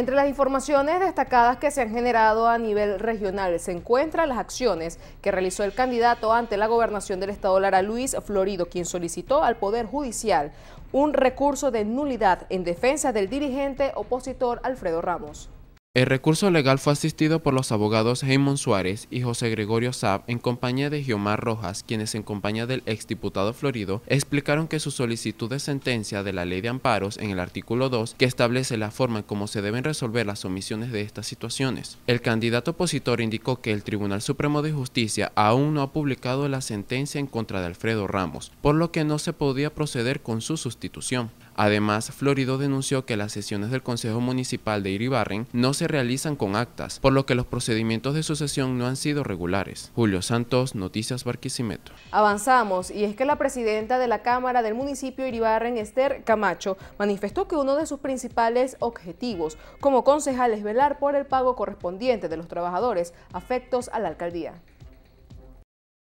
Entre las informaciones destacadas que se han generado a nivel regional se encuentran las acciones que realizó el candidato ante la gobernación del Estado Lara Luis Florido, quien solicitó al Poder Judicial un recurso de nulidad en defensa del dirigente opositor Alfredo Ramos. El recurso legal fue asistido por los abogados Heymon Suárez y José Gregorio Saab en compañía de Giomar Rojas, quienes en compañía del exdiputado Florido explicaron que su solicitud de sentencia de la Ley de Amparos en el artículo 2, que establece la forma en cómo se deben resolver las omisiones de estas situaciones. El candidato opositor indicó que el Tribunal Supremo de Justicia aún no ha publicado la sentencia en contra de Alfredo Ramos, por lo que no se podía proceder con su sustitución. Además, Florido denunció que las sesiones del Consejo Municipal de Iribarren no se realizan con actas, por lo que los procedimientos de sucesión no han sido regulares. Julio Santos, Noticias Barquisimeto. Avanzamos, y es que la presidenta de la Cámara del municipio Iribarren, Esther Camacho, manifestó que uno de sus principales objetivos como concejal es velar por el pago correspondiente de los trabajadores afectos a la alcaldía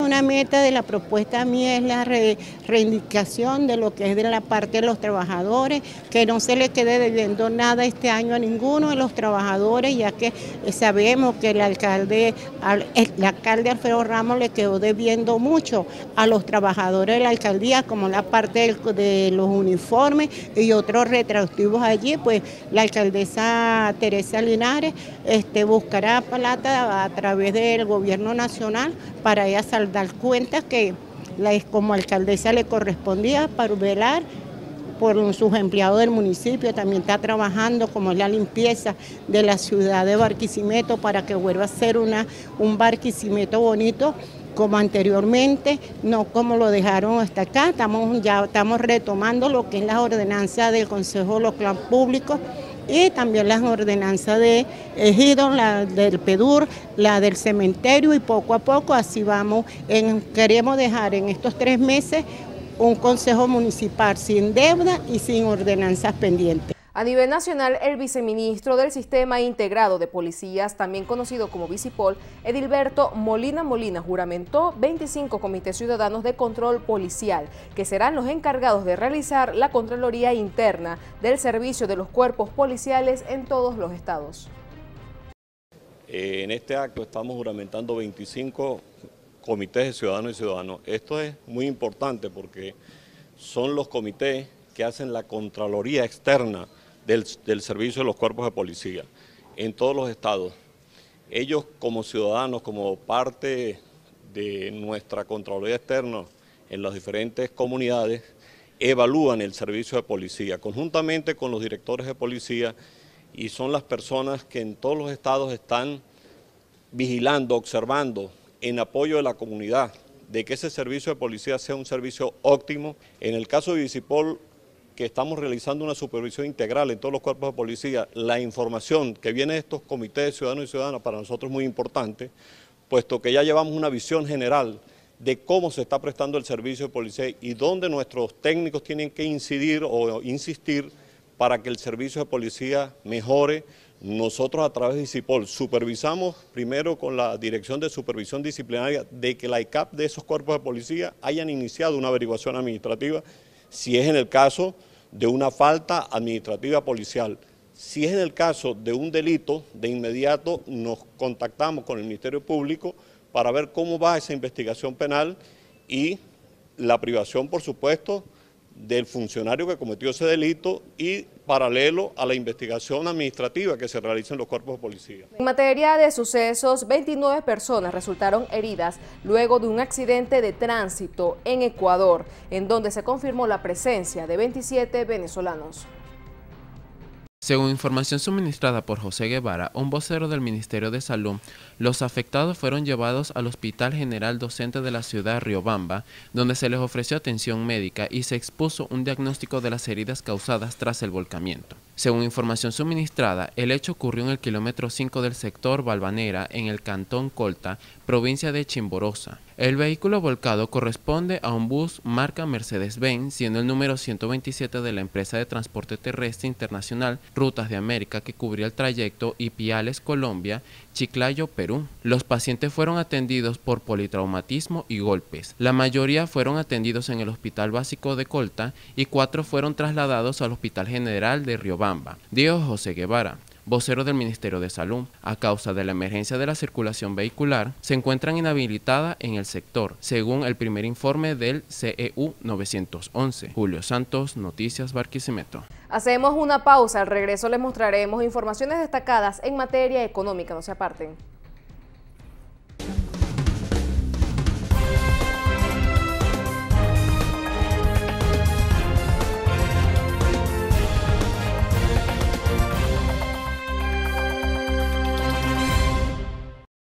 una meta de la propuesta mía es la reivindicación de lo que es de la parte de los trabajadores, que no se le quede debiendo nada este año a ninguno de los trabajadores, ya que eh, sabemos que el alcalde, el alcalde Alfredo Ramos le quedó debiendo mucho a los trabajadores de la alcaldía, como la parte de los uniformes y otros retractivos allí, pues la alcaldesa Teresa Linares este, buscará plata a través del gobierno nacional para ella saldar cuenta que la, como alcaldesa le correspondía para velar por sus empleados del municipio, también está trabajando como es la limpieza de la ciudad de Barquisimeto para que vuelva a ser una, un Barquisimeto bonito como anteriormente, no como lo dejaron hasta acá, estamos, ya estamos retomando lo que es la ordenanza del Consejo de los Local Públicos, y también las ordenanzas de Ejido, la del PEDUR, la del cementerio y poco a poco así vamos. queremos dejar en estos tres meses un consejo municipal sin deuda y sin ordenanzas pendientes. A nivel nacional, el viceministro del Sistema Integrado de Policías, también conocido como Vicipol, Edilberto Molina Molina, juramentó 25 comités ciudadanos de control policial, que serán los encargados de realizar la Contraloría Interna del servicio de los cuerpos policiales en todos los estados. Eh, en este acto estamos juramentando 25 comités de ciudadanos y ciudadanos. Esto es muy importante porque son los comités que hacen la Contraloría Externa del, servicio de los cuerpos de policía en todos los estados. Ellos como ciudadanos, como parte de nuestra Contraloría Externa en las diferentes comunidades, evalúan el servicio de policía conjuntamente con los directores de policía y son las personas que en todos los estados están vigilando, observando, en apoyo de la comunidad, de que ese servicio de policía sea un servicio óptimo. En el caso de Visipol, que estamos realizando una supervisión integral en todos los cuerpos de policía, la información que viene de estos comités de ciudadanos y ciudadanas para nosotros es muy importante, puesto que ya llevamos una visión general de cómo se está prestando el servicio de policía y dónde nuestros técnicos tienen que incidir o insistir para que el servicio de policía mejore. Nosotros a través de CIPOL supervisamos primero con la Dirección de Supervisión Disciplinaria de que la ICAP de esos cuerpos de policía hayan iniciado una averiguación administrativa si es en el caso de una falta administrativa policial. Si es en el caso de un delito, de inmediato nos contactamos con el Ministerio Público para ver cómo va esa investigación penal y la privación, por supuesto, del funcionario que cometió ese delito y paralelo a la investigación administrativa que se realiza en los cuerpos de policía. En materia de sucesos, 29 personas resultaron heridas luego de un accidente de tránsito en Ecuador, en donde se confirmó la presencia de 27 venezolanos. Según información suministrada por José Guevara, un vocero del Ministerio de Salud, los afectados fueron llevados al Hospital General Docente de la ciudad Riobamba, donde se les ofreció atención médica y se expuso un diagnóstico de las heridas causadas tras el volcamiento. Según información suministrada, el hecho ocurrió en el kilómetro 5 del sector Balvanera, en el cantón Colta, provincia de Chimborosa. El vehículo volcado corresponde a un bus marca Mercedes-Benz, siendo el número 127 de la empresa de transporte terrestre internacional Rutas de América que cubría el trayecto Ipiales, Colombia, Chiclayo, Perú. Los pacientes fueron atendidos por politraumatismo y golpes. La mayoría fueron atendidos en el Hospital Básico de Colta y cuatro fueron trasladados al Hospital General de Riobamba. Dios José Guevara, vocero del Ministerio de Salud, a causa de la emergencia de la circulación vehicular, se encuentran inhabilitadas en el sector, según el primer informe del e CEU 911. Julio Santos, Noticias Barquisimeto. Hacemos una pausa, al regreso les mostraremos informaciones destacadas en materia económica, no se aparten.